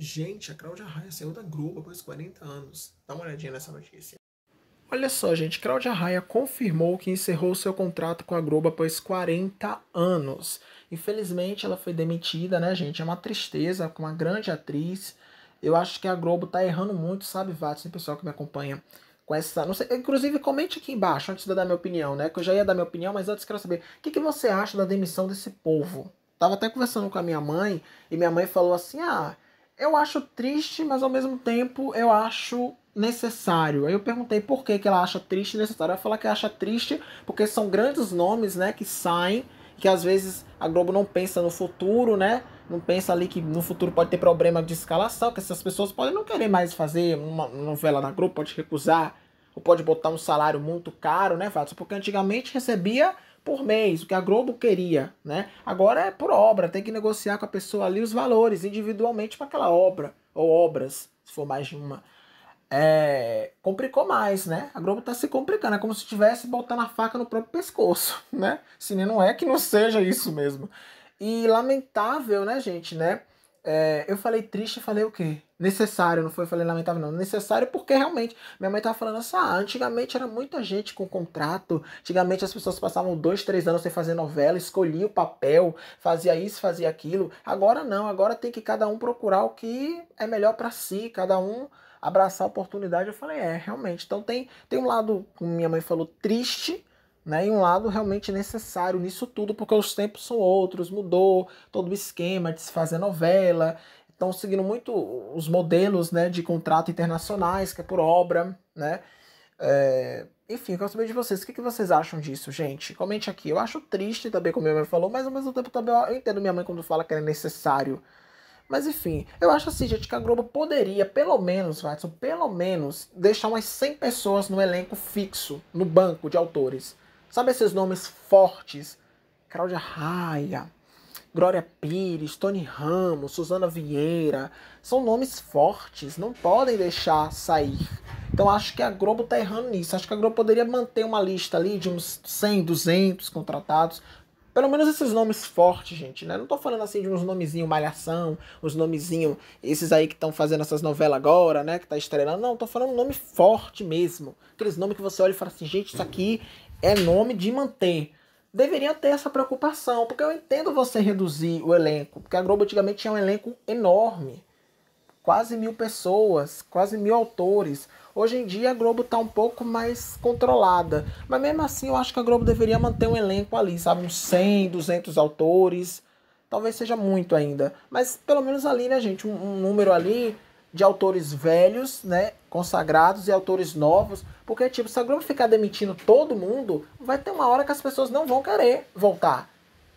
Gente, a Claudia Raia saiu da Globo após 40 anos. Dá uma olhadinha nessa notícia. Olha só, gente, Claudia Raia confirmou que encerrou seu contrato com a Globo após 40 anos. Infelizmente, ela foi demitida, né, gente? É uma tristeza, com uma grande atriz. Eu acho que a Globo tá errando muito, sabe, Vatos? O pessoal que me acompanha com essa. Não sei, inclusive, comente aqui embaixo antes de eu dar minha opinião, né? Que eu já ia dar minha opinião, mas antes quero saber o que, que você acha da demissão desse povo. Tava até conversando com a minha mãe e minha mãe falou assim: ah, eu acho triste, mas ao mesmo tempo eu acho necessário. Aí eu perguntei por que, que ela acha triste e necessário. Ela falou que acha triste porque são grandes nomes, né, que saem, que às vezes a Globo não pensa no futuro, né? Não pensa ali que no futuro pode ter problema de escalação, que essas pessoas podem não querer mais fazer uma novela na Globo, pode recusar, ou pode botar um salário muito caro, né, Fato? Porque antigamente recebia por mês, o que a Globo queria, né? Agora é por obra, tem que negociar com a pessoa ali os valores individualmente para aquela obra, ou obras, se for mais de uma. É, complicou mais, né? A Globo tá se complicando, é como se estivesse botando a faca no próprio pescoço, né? Se não é que não seja isso mesmo. E lamentável, né, gente, né? É, eu falei triste, falei o quê? Necessário, não foi falei lamentável, não. Necessário porque realmente minha mãe tava falando assim: ah, antigamente era muita gente com contrato, antigamente as pessoas passavam dois, três anos sem fazer novela, escolhia o papel, fazia isso, fazia aquilo. Agora não, agora tem que cada um procurar o que é melhor para si, cada um abraçar a oportunidade. Eu falei: é, realmente. Então tem, tem um lado, como minha mãe falou, triste, né? E um lado realmente necessário nisso tudo, porque os tempos são outros, mudou todo o esquema de se fazer novela. Estão seguindo muito os modelos né, de contrato internacionais, que é por obra, né? É... Enfim, eu quero saber de vocês. O que, que vocês acham disso, gente? Comente aqui. Eu acho triste também, como minha mãe falou, mas ao mesmo tempo também eu entendo minha mãe quando fala que é necessário. Mas enfim, eu acho assim, gente, que a Globo poderia, pelo menos, Watson, pelo menos, deixar umas 100 pessoas no elenco fixo, no banco de autores. Sabe esses nomes fortes? Cláudia Raia, Glória Pires, Tony Ramos, Suzana Vieira. São nomes fortes, não podem deixar sair. Então acho que a Globo está errando nisso. Acho que a Globo poderia manter uma lista ali de uns 100, 200 contratados. Pelo menos esses nomes fortes, gente, né? Não estou falando assim de uns nomezinhos Malhação, uns nomezinhos, esses aí que estão fazendo essas novelas agora, né? Que está estrelando. Não, estou falando um nome forte mesmo. Aqueles nomes que você olha e fala assim, gente, isso aqui é nome de manter. Deveriam ter essa preocupação, porque eu entendo você reduzir o elenco, porque a Globo antigamente tinha um elenco enorme. Quase mil pessoas, quase mil autores. Hoje em dia a Globo está um pouco mais controlada. Mas mesmo assim eu acho que a Globo deveria manter um elenco ali, sabe? Uns 100, 200 autores. Talvez seja muito ainda. Mas pelo menos ali, né, gente? um, um número ali de autores velhos, né, consagrados e autores novos, porque tipo, se a Globo ficar demitindo todo mundo, vai ter uma hora que as pessoas não vão querer voltar.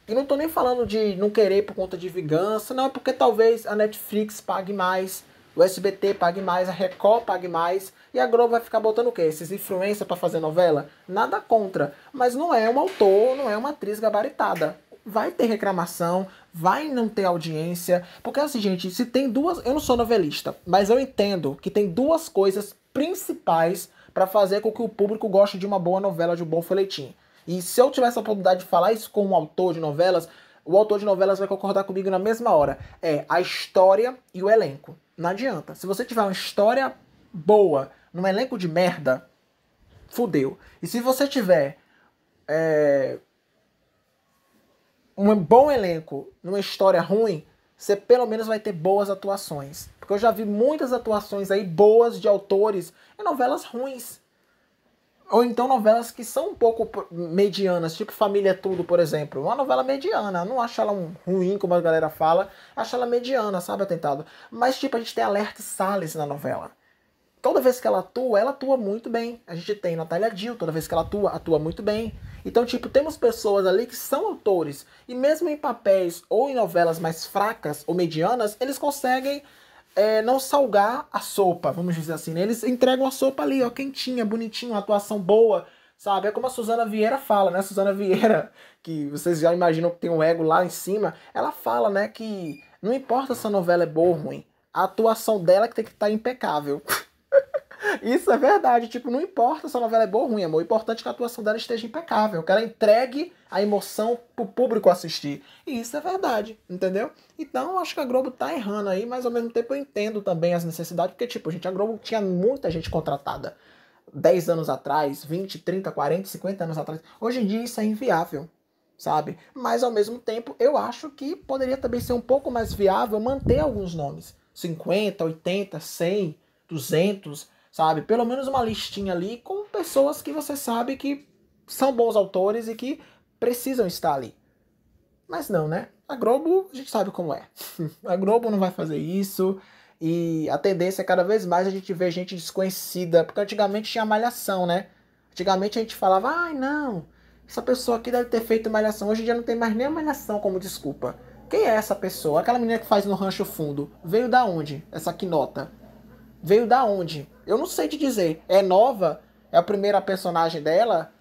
E não estou nem falando de não querer por conta de vingança, não, é porque talvez a Netflix pague mais, o SBT pague mais, a Record pague mais, e a Globo vai ficar botando o quê? Esses influencers para fazer novela? Nada contra, mas não é um autor, não é uma atriz gabaritada vai ter reclamação, vai não ter audiência. Porque assim, é gente, se tem duas. Eu não sou novelista, mas eu entendo que tem duas coisas principais para fazer com que o público goste de uma boa novela, de um bom folhetim. E se eu tivesse a oportunidade de falar isso com um autor de novelas, o autor de novelas vai concordar comigo na mesma hora. É a história e o elenco. Não adianta. Se você tiver uma história boa num elenco de merda, fudeu. E se você tiver. É um bom elenco numa história ruim, você pelo menos vai ter boas atuações. Porque eu já vi muitas atuações aí boas de autores em novelas ruins. Ou então novelas que são um pouco medianas, tipo Família Tudo, por exemplo. Uma novela mediana. Não acho ela um ruim, como a galera fala. Acho ela mediana, sabe, atentado? Mas, tipo, a gente tem Alerta Salles na novela toda vez que ela atua, ela atua muito bem. A gente tem Natália Dill, toda vez que ela atua, atua muito bem. Então, tipo, temos pessoas ali que são autores e mesmo em papéis ou em novelas mais fracas ou medianas, eles conseguem é, não salgar a sopa, vamos dizer assim. Né? Eles entregam a sopa ali, ó, quentinha, bonitinha, uma atuação boa, sabe? É como a Suzana Vieira fala, né? A Suzana Vieira, que vocês já imaginam que tem um ego lá em cima, ela fala, né, que não importa se a novela é boa ou ruim, a atuação dela é que tem que estar tá impecável. Isso é verdade. Tipo, não importa se a novela é boa ou ruim, amor. O importante é que a atuação dela esteja impecável, que ela entregue a emoção pro público assistir. E isso é verdade, entendeu? Então, acho que a Globo tá errando aí, mas ao mesmo tempo eu entendo também as necessidades, porque, tipo, gente, a Globo tinha muita gente contratada. 10 anos atrás, 20, 30, 40, 50 anos atrás. Hoje em dia isso é inviável, sabe? Mas ao mesmo tempo, eu acho que poderia também ser um pouco mais viável manter alguns nomes. 50, 80, 100, 200, sabe? Pelo menos uma listinha ali com pessoas que você sabe que são bons autores e que precisam estar ali. Mas não, né? A Globo, a gente sabe como é. A Globo não vai fazer isso. E a tendência é cada vez mais a gente ver gente desconhecida. Porque antigamente tinha malhação, né? Antigamente a gente falava, ai não, essa pessoa aqui deve ter feito malhação. Hoje em dia não tem mais nem a malhação como desculpa. Quem é essa pessoa? Aquela menina que faz no rancho fundo. Veio da onde? Essa quinota. Veio da onde? Eu não sei te dizer. É nova? É a primeira personagem dela?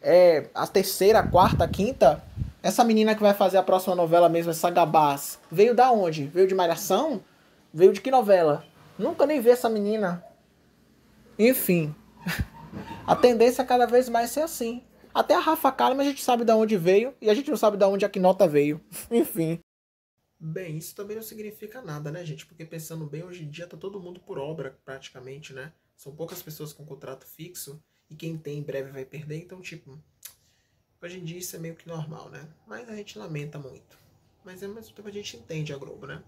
É a terceira, quarta, quinta? Essa menina que vai fazer a próxima novela mesmo, essa Gabás, veio da onde? Veio de Malhação? Veio de que novela? Nunca nem vi essa menina. Enfim. A tendência é cada vez mais ser assim. Até a Rafa Kalimann a gente sabe de onde veio e a gente não sabe de onde a Quinota veio. Enfim. Bem, isso também não significa nada, né, gente? Porque pensando bem, hoje em dia tá todo mundo por obra, praticamente, né? São poucas pessoas com contrato fixo e quem tem em breve vai perder, então, tipo, hoje em dia isso é meio que normal, né? Mas a gente lamenta muito. Mas ao é mesmo tempo a gente entende a Globo, né?